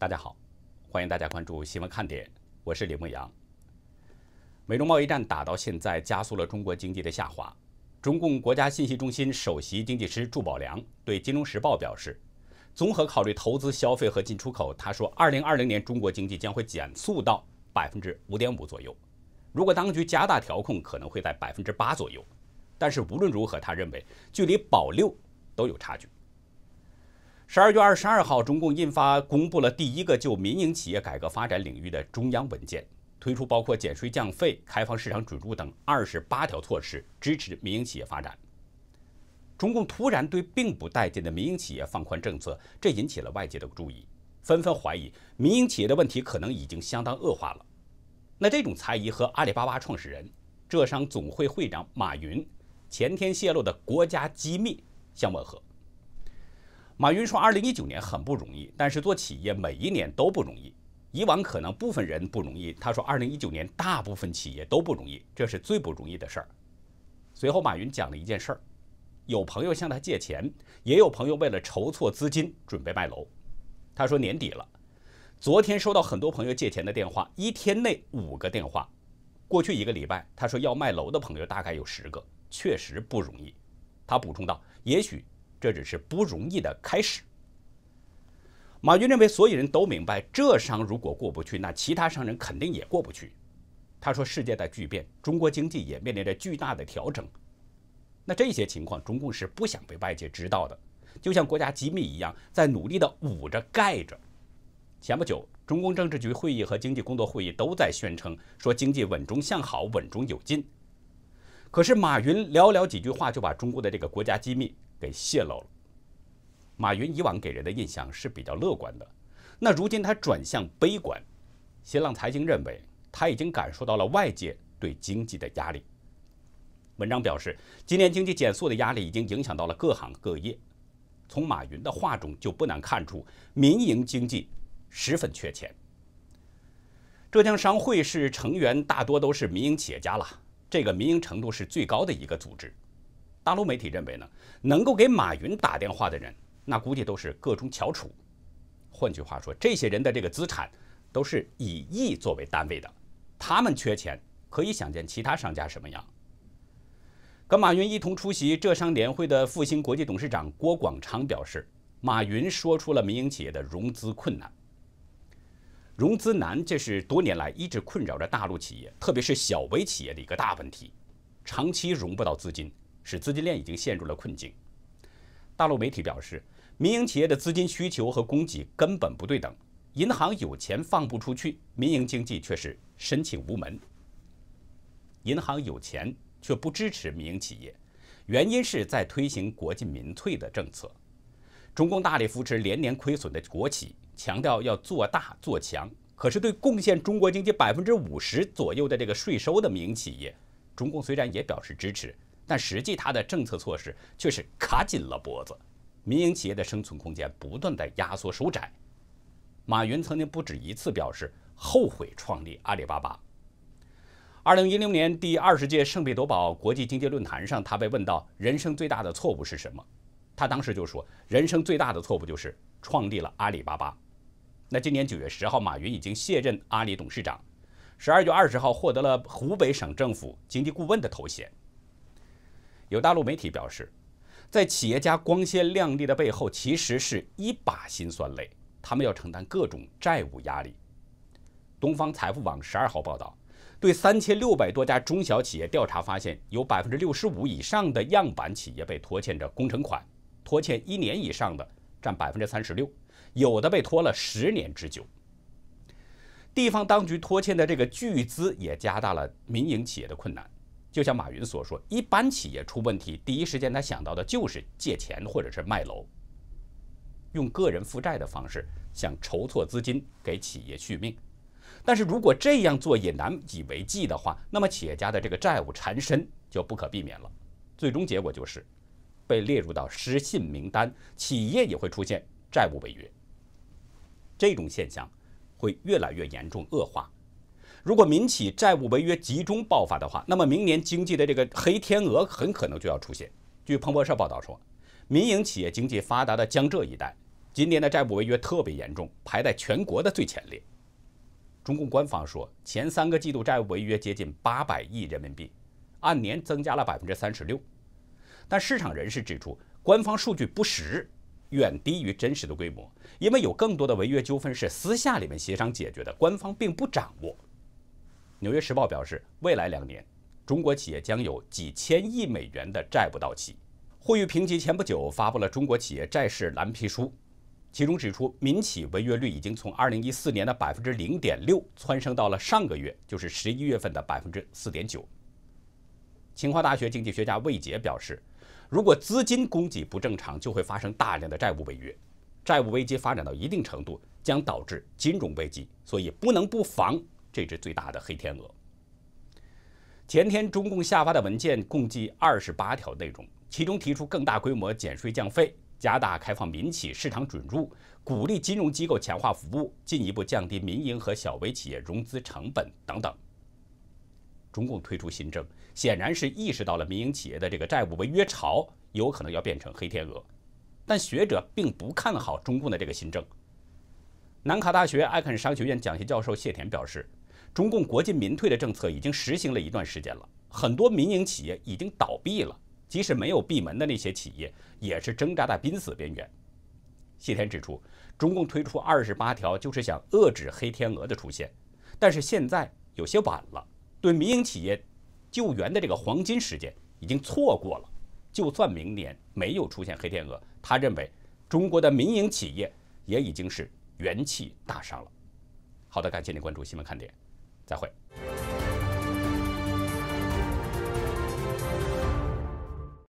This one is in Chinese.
大家好，欢迎大家关注新闻看点，我是李梦阳。美中贸易战打到现在，加速了中国经济的下滑。中共国家信息中心首席经济师祝宝良对《金融时报》表示，综合考虑投资、消费和进出口，他说，二零二零年中国经济将会减速到百分之五点五左右。如果当局加大调控，可能会在百分之八左右。但是无论如何，他认为距离保六都有差距。十二月二十二号，中共印发公布了第一个就民营企业改革发展领域的中央文件，推出包括减税降费、开放市场准入等二十八条措施，支持民营企业发展。中共突然对并不待见的民营企业放宽政策，这引起了外界的注意，纷纷怀疑民营企业的问题可能已经相当恶化了。那这种猜疑和阿里巴巴创始人、浙商总会会长马云前天泄露的国家机密相吻合。马云说：“二零一九年很不容易，但是做企业每一年都不容易。以往可能部分人不容易，他说二零一九年大部分企业都不容易，这是最不容易的事儿。”随后，马云讲了一件事儿：有朋友向他借钱，也有朋友为了筹措资金准备卖楼。他说：“年底了，昨天收到很多朋友借钱的电话，一天内五个电话。过去一个礼拜，他说要卖楼的朋友大概有十个，确实不容易。”他补充道：“也许。”这只是不容易的开始。马云认为，所有人都明白，浙商如果过不去，那其他商人肯定也过不去。他说：“世界在巨变，中国经济也面临着巨大的调整。那这些情况，中共是不想被外界知道的，就像国家机密一样，在努力的捂着、盖着。”前不久，中共政治局会议和经济工作会议都在宣称说经济稳中向好、稳中有进。可是，马云寥寥几句话就把中国的这个国家机密。给泄露了。马云以往给人的印象是比较乐观的，那如今他转向悲观。新浪财经认为他已经感受到了外界对经济的压力。文章表示，今年经济减速的压力已经影响到了各行各业。从马云的话中就不难看出，民营经济十分缺钱。浙江商会是成员大多都是民营企业家了，这个民营程度是最高的一个组织。大陆媒体认为呢，能够给马云打电话的人，那估计都是各中翘楚。换句话说，这些人的这个资产都是以亿作为单位的。他们缺钱，可以想见其他商家什么样。跟马云一同出席浙商年会的复星国际董事长郭广昌表示，马云说出了民营企业的融资困难。融资难，这是多年来一直困扰着大陆企业，特别是小微企业的一个大问题，长期融不到资金。使资金链已经陷入了困境。大陆媒体表示，民营企业的资金需求和供给根本不对等，银行有钱放不出去，民营经济却是申请无门。银行有钱却不支持民营企业，原因是在推行国进民退的政策。中共大力扶持连年亏损的国企，强调要做大做强，可是对贡献中国经济百分之五十左右的这个税收的民营企业，中共虽然也表示支持。但实际，他的政策措施却是卡紧了脖子，民营企业的生存空间不断的压缩收窄。马云曾经不止一次表示后悔创立阿里巴巴。二零一六年第二十届圣彼得堡国际经济论坛上，他被问到人生最大的错误是什么，他当时就说，人生最大的错误就是创立了阿里巴巴。那今年九月十号，马云已经卸任阿里董事长，十二月二十号获得了湖北省政府经济顾问的头衔。有大陆媒体表示，在企业家光鲜亮丽的背后，其实是一把辛酸泪。他们要承担各种债务压力。东方财富网十二号报道，对三千六百多家中小企业调查发现，有百分之六十五以上的样板企业被拖欠着工程款，拖欠一年以上的占百分之三十六，有的被拖了十年之久。地方当局拖欠的这个巨资，也加大了民营企业的困难。就像马云所说，一般企业出问题，第一时间他想到的就是借钱或者是卖楼，用个人负债的方式想筹措资金给企业续命。但是如果这样做也难以为继的话，那么企业家的这个债务缠身就不可避免了。最终结果就是被列入到失信名单，企业也会出现债务违约。这种现象会越来越严重恶化。如果民企债务违约集中爆发的话，那么明年经济的这个黑天鹅很可能就要出现。据彭博社报道说，民营企业经济发达的江浙一带，今年的债务违约特别严重，排在全国的最前列。中共官方说，前三个季度债务违约接近八百亿人民币，按年增加了百分之三十六。但市场人士指出，官方数据不实，远低于真实的规模，因为有更多的违约纠纷是私下里面协商解决的，官方并不掌握。《纽约时报》表示，未来两年，中国企业将有几千亿美元的债务到期。货誉评级前不久发布了中国企业债市蓝皮书，其中指出，民企违约率已经从2014年的0.6%蹿升到了上个月，就是11月份的4.9%。清华大学经济学家魏杰表示，如果资金供给不正常，就会发生大量的债务违约，债务危机发展到一定程度，将导致金融危机，所以不能不防。这只最大的黑天鹅。前天中共下发的文件共计二十八条内容，其中提出更大规模减税降费，加大开放民企市场准入，鼓励金融机构强化服务，进一步降低民营和小微企业融资成本等等。中共推出新政，显然是意识到了民营企业的这个债务违约潮有可能要变成黑天鹅，但学者并不看好中共的这个新政。南卡大学艾肯商学院讲席教授谢田表示。中共国进民退的政策已经实行了一段时间了，很多民营企业已经倒闭了，即使没有闭门的那些企业，也是挣扎在濒死边缘。谢天指出，中共推出二十八条就是想遏制黑天鹅的出现，但是现在有些晚了，对民营企业救援的这个黄金时间已经错过了。就算明年没有出现黑天鹅，他认为中国的民营企业也已经是元气大伤了。好的，感谢您关注新闻看点。再会。